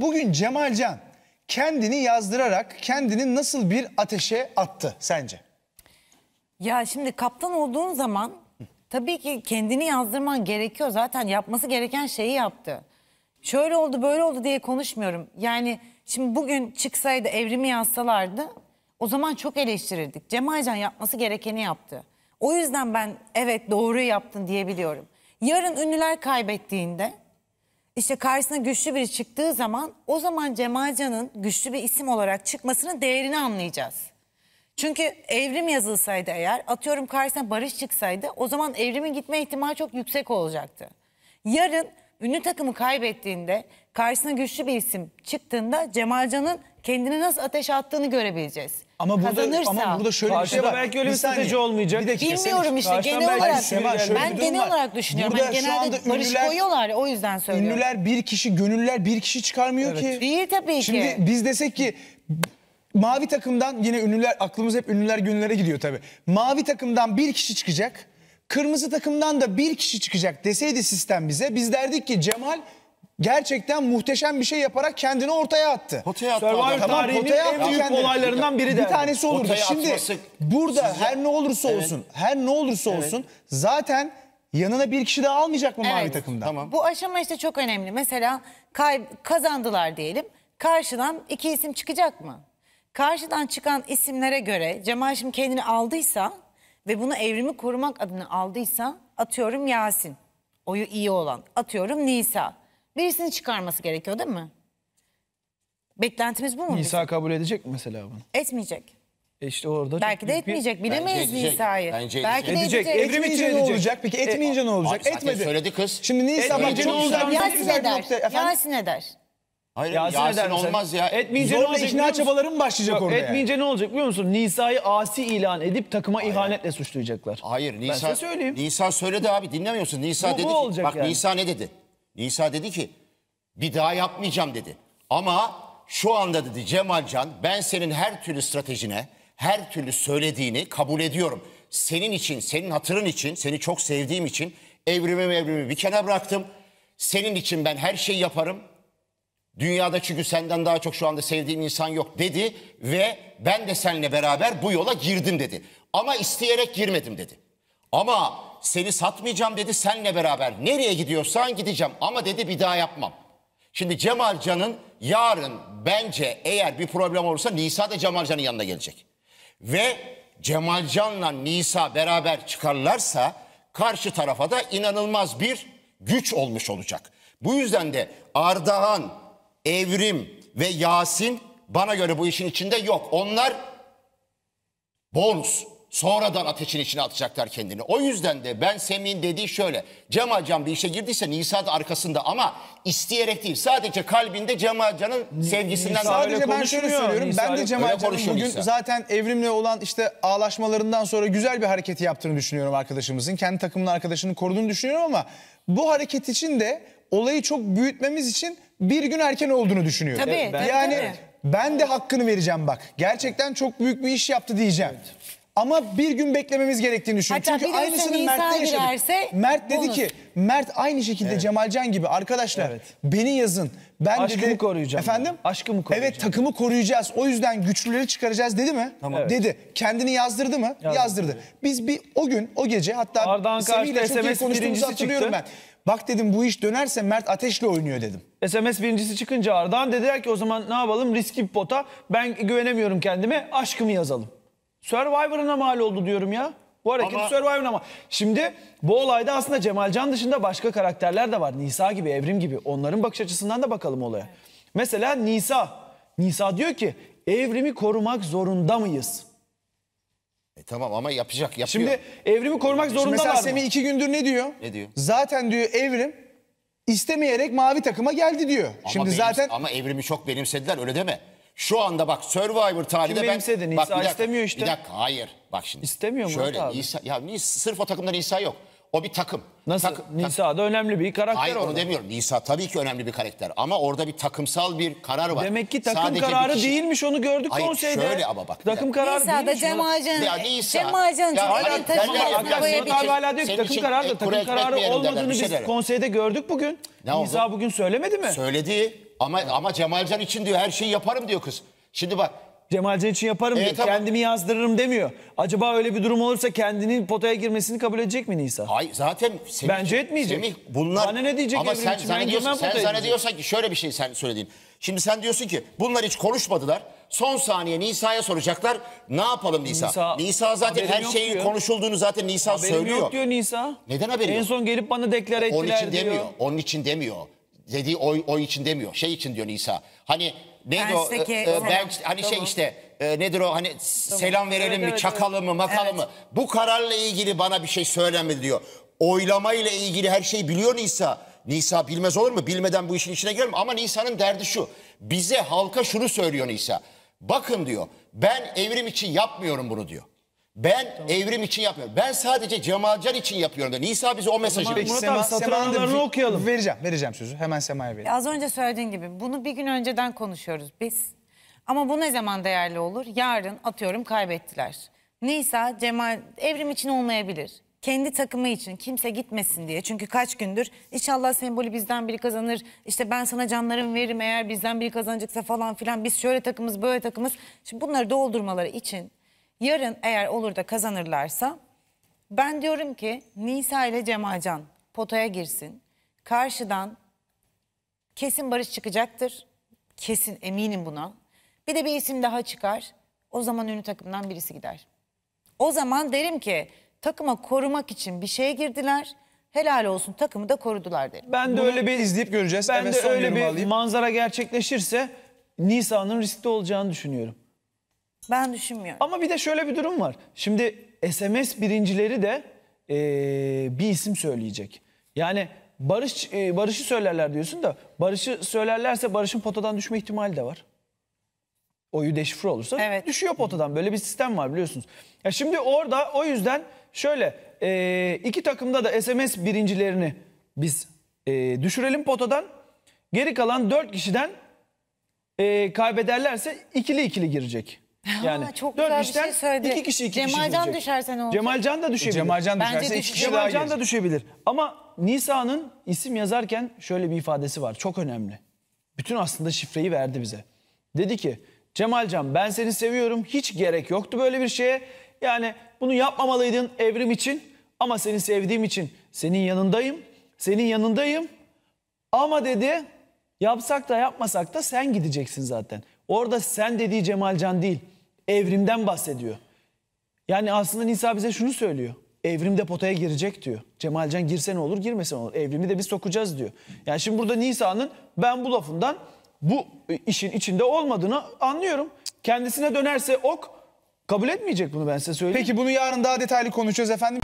Bugün Cemalcan kendini yazdırarak kendini nasıl bir ateşe attı sence? Ya şimdi kaptan olduğun zaman tabii ki kendini yazdırman gerekiyor. Zaten yapması gereken şeyi yaptı. Şöyle oldu böyle oldu diye konuşmuyorum. Yani şimdi bugün çıksaydı evrimi yazsalardı o zaman çok eleştirirdik. Cemalcan yapması gerekeni yaptı. O yüzden ben evet doğru yaptın diyebiliyorum. Yarın ünlüler kaybettiğinde işte karşısına güçlü biri çıktığı zaman o zaman Cemalcan'ın güçlü bir isim olarak çıkmasının değerini anlayacağız. Çünkü evrim yazılsaydı eğer atıyorum karşısına Barış çıksaydı o zaman evrimin gitme ihtimali çok yüksek olacaktı. Yarın ünlü takımı kaybettiğinde karşısına güçlü bir isim çıktığında Cemalcan'ın kendine nasıl ateş attığını görebileceğiz. Ama burada Kazanırsa, ama burada şöyle bir şey var. belki öyle bir, bir strateji olmayacak. Bir dakika, Bilmiyorum işte genel belki olarak. Sema, şey şöyle ben genel var. olarak düşünüyorum. Burada ben hani genelde ünlüler, barış koyuyorlar o yüzden söylüyorum. Ünlüler bir kişi, gönüller bir kişi çıkarmıyor evet. ki. Değil tabii Şimdi ki. Şimdi biz desek ki mavi takımdan yine ünlüler aklımız hep ünlüler gönüllere gidiyor tabii. Mavi takımdan bir kişi çıkacak. Kırmızı takımdan da bir kişi çıkacak deseydi sistem bize biz derdik ki Cemal gerçekten muhteşem bir şey yaparak kendini ortaya attı. Potaya attı Survivor Tamam, tarihinin en attı büyük kendini. olaylarından biri de. Bir tanesi olurdu. Potaya Şimdi atması burada sizce- her ne olursa olsun, her ne olursa olsun zaten yanına bir kişi daha almayacak mı mavi takımdan? Tamam. Bu aşama işte çok önemli. Mesela kay- kazandılar diyelim. Karşıdan iki isim çıkacak mı? Karşıdan çıkan isimlere göre Cemal şimdi kendini aldıysa ve bunu evrimi korumak adına aldıysa atıyorum Yasin. Oyu iyi olan. Atıyorum Nisa birisini çıkarması gerekiyor değil mi? Beklentimiz bu mu? Nisa bizim? kabul edecek mi mesela bunu? Etmeyecek. E işte orada Belki de büyük bir- etmeyecek. Bilemeyiz Nisa'yı. Bence Belki de edecek. edecek. Etmeyince ne olacak? Peki etmeyince ne olacak? Abi Etmedi. söyledi kız. Şimdi Nisa bak Etmeyince ne çok güzel bir Yasin eder. nokta. Efendim? Yasin eder. Hayır Yasin, eder olmaz ya. Etmeyince ne Zorla olacak? ikna biliyor musun? çabaları mı başlayacak orada yani? etmeyince ne olacak biliyor musun? Nisa'yı asi ilan edip takıma ihanetle suçlayacaklar. Hayır Nisa, Ben size söyleyeyim. Nisa söyledi abi dinlemiyorsun. Nisa bu dedi ki olacak bak Nisa ne dedi? Nisa dedi ki bir daha yapmayacağım dedi. Ama şu anda dedi Cemalcan ben senin her türlü stratejine, her türlü söylediğini kabul ediyorum. Senin için, senin hatırın için, seni çok sevdiğim için evrimi evrimi bir kenara bıraktım. Senin için ben her şeyi yaparım. Dünyada çünkü senden daha çok şu anda sevdiğim insan yok dedi ve ben de seninle beraber bu yola girdim dedi. Ama isteyerek girmedim dedi. Ama seni satmayacağım dedi senle beraber. Nereye gidiyorsan gideceğim ama dedi bir daha yapmam. Şimdi Cemal Can'ın yarın bence eğer bir problem olursa Nisa da Cemal Can'ın yanına gelecek. Ve Cemal Can'la Nisa beraber çıkarlarsa karşı tarafa da inanılmaz bir güç olmuş olacak. Bu yüzden de Ardahan, Evrim ve Yasin bana göre bu işin içinde yok. Onlar bonus sonradan ateşin içine atacaklar kendini. O yüzden de ben Semih'in dediği şöyle. Cem Acan bir işe girdiyse Nisa'da arkasında ama isteyerek değil. Sadece kalbinde Cem Acan'ın sevgisinden Nisa öyle Sadece ben şöyle söylüyorum. Nisa ben de öyle- Cem öyle bugün Nisa. zaten evrimle olan işte ağlaşmalarından sonra güzel bir hareketi yaptığını düşünüyorum arkadaşımızın. Kendi takımının arkadaşını koruduğunu düşünüyorum ama bu hareket için de olayı çok büyütmemiz için bir gün erken olduğunu düşünüyorum. Tabii, ben- tabii, yani tabii. ben de hakkını vereceğim bak. Gerçekten çok büyük bir iş yaptı diyeceğim. Ama bir gün beklememiz gerektiğini düşünüyorum. Hatta Çünkü aynısını Mert'te yaşadık. Girerse, Mert dedi ki Mert aynı şekilde evet. Cemalcan gibi arkadaşlar evet. beni yazın. Ben Aşkımı dedi, koruyacağım. Efendim? Ya. Aşkımı koruyacağım. Evet takımı koruyacağız. O yüzden güçlüleri çıkaracağız dedi mi? Tamam. Evet. Dedi. Kendini yazdırdı mı? Yazdım. Yazdırdı. Biz bir o gün o gece hatta Ardahan Semih'le çok iyi konuştuğumuzu hatırlıyorum çıktı. ben. Bak dedim bu iş dönerse Mert Ateş'le oynuyor dedim. SMS birincisi çıkınca Ardahan dediler ki o zaman ne yapalım riskli pota. Ben güvenemiyorum kendime aşkımı yazalım. Survivor'ına mal oldu diyorum ya. Bu hareket Ama... Survivor'ına mal. Şimdi bu olayda aslında Cemalcan dışında başka karakterler de var. Nisa gibi, Evrim gibi. Onların bakış açısından da bakalım olaya. Evet. Mesela Nisa. Nisa diyor ki evrimi korumak zorunda mıyız? E tamam ama yapacak, yapıyor. Şimdi evrimi korumak zorunda mı? mesela Semih iki gündür ne diyor? Ne diyor? Zaten diyor evrim istemeyerek mavi takıma geldi diyor. Ama Şimdi benim, zaten ama evrimi çok benimsediler öyle deme. Şu anda bak Survivor tarihinde ben... benimsedi? Nisa bir dakika, istemiyor işte. Bir dakika hayır. Bak şimdi. İstemiyor mu Şöyle abi? Nisa, ya Nisa, sırf o takımda Nisa yok. O bir takım. Nasıl? Tak, Nisa tak... da önemli bir karakter Hayır orada. onu demiyorum. Nisa tabii ki önemli bir karakter. Ama orada bir takımsal bir karar var. Demek ki takım Sadece kararı kişi... değilmiş onu gördük Hayır, konseyde. şöyle ama bak. Takım kararı Nisa da değilmiş. Cem Ağacın. Ya Nisa. Cem Ağacın ya, hala, takım kararı hala diyor ki takım kararı da e, takım kararı olmadığını biz konseyde gördük bugün. Ne Nisa bugün söylemedi mi? Söyledi. Ama ama Cemalcan için diyor her şeyi yaparım diyor kız. Şimdi bak Cemalcan için yaparım e, diyor. tamam. Kendimi yazdırırım demiyor. Acaba öyle bir durum olursa kendinin potaya girmesini kabul edecek mi Nisa? Ay zaten Semih, Bence etmeyecek. Semih bunlar Bana ne diyecek ama sen için? Ben zannediyorsan ki şöyle bir şey sen söylediğin. Şimdi sen diyorsun ki bunlar hiç konuşmadılar. Son saniye Nisa'ya soracaklar. Ne yapalım Nisa? Nisa, Nisa, zaten her şeyin diyor. konuşulduğunu zaten Nisa Benim söylüyor. yok diyor Nisa. Neden haberi En yok? son gelip bana deklar ettiler Onun için diyor. demiyor. Onun için demiyor dediği oy, oy için demiyor. Şey için diyor Nisa. Hani neydi Bençteki o? E, e, selam. bench, hani şey işte e, nedir o hani s- selam verelim Evet, mi, evet, çakalım mı, makalım mı? Bu kararla ilgili bana bir şey söylemedi diyor. Oylama ile ilgili her şeyi biliyor Nisa. Nisa bilmez olur mu? Bilmeden bu işin içine girer Ama Nisa'nın derdi şu. Bize halka şunu söylüyor Nisa. Bakın diyor ben evrim için yapmıyorum bunu diyor. Ben evrim için yapmıyorum. Ben sadece Cemalcan için yapıyorum. diyor. Nisa bize o mesajı Peki, Murat abi satır Sema'nın okuyalım. Vereceğim, vereceğim sözü. Hemen Sema'ya vereyim. Az önce söylediğin gibi bunu bir gün önceden konuşuyoruz biz. Ama bu ne zaman değerli olur? Yarın atıyorum kaybettiler. Nisa Cemal evrim için olmayabilir. Kendi takımı için kimse gitmesin diye. Çünkü kaç gündür inşallah sembolü bizden biri kazanır. İşte ben sana canlarımı veririm eğer bizden biri kazanacaksa falan filan. Biz şöyle takımız böyle takımız. Şimdi bunları doldurmaları için Yarın eğer olur da kazanırlarsa ben diyorum ki Nisa ile Cemacan potaya girsin. Karşıdan kesin Barış çıkacaktır. Kesin eminim buna. Bir de bir isim daha çıkar. O zaman ünlü takımdan birisi gider. O zaman derim ki takıma korumak için bir şeye girdiler. Helal olsun takımı da korudular derim. Ben de Bunu, öyle bir izleyip göreceğiz. Ben evet, de öyle bir alayım. manzara gerçekleşirse Nisa'nın riskli olacağını düşünüyorum. Ben düşünmüyorum. Ama bir de şöyle bir durum var. Şimdi SMS birincileri de ee, bir isim söyleyecek. Yani Barış e, Barış'ı söylerler diyorsun da Barış'ı söylerlerse Barış'ın potadan düşme ihtimali de var. Oyu deşifre olursa evet. düşüyor potadan. Böyle bir sistem var biliyorsunuz. Ya şimdi orada o yüzden şöyle e, iki takımda da SMS birincilerini biz e, düşürelim potadan. Geri kalan dört kişiden e, kaybederlerse ikili ikili girecek. Yani Aa, çok güzel dört bir şey işten söyledi. iki kişi iki Cemalcan gidecek. düşerse ne olacak? Cemalcan da düşebilir. Cemalcan Bence düşerse iki düşecek. kişi daha Cemalcan da düşebilir. Ama Nisa'nın isim yazarken şöyle bir ifadesi var. Çok önemli. Bütün aslında şifreyi verdi bize. Dedi ki Cemalcan ben seni seviyorum. Hiç gerek yoktu böyle bir şeye. Yani bunu yapmamalıydın evrim için. Ama seni sevdiğim için senin yanındayım. Senin yanındayım. Ama dedi yapsak da yapmasak da sen gideceksin zaten. Orada sen dediği Cemalcan değil evrimden bahsediyor. Yani aslında Nisa bize şunu söylüyor. Evrim de potaya girecek diyor. Cemalcan girse ne olur girmese ne olur. Evrimi de biz sokacağız diyor. Yani şimdi burada Nisa'nın ben bu lafından bu işin içinde olmadığını anlıyorum. Kendisine dönerse ok kabul etmeyecek bunu ben size söyleyeyim. Peki bunu yarın daha detaylı konuşacağız efendim.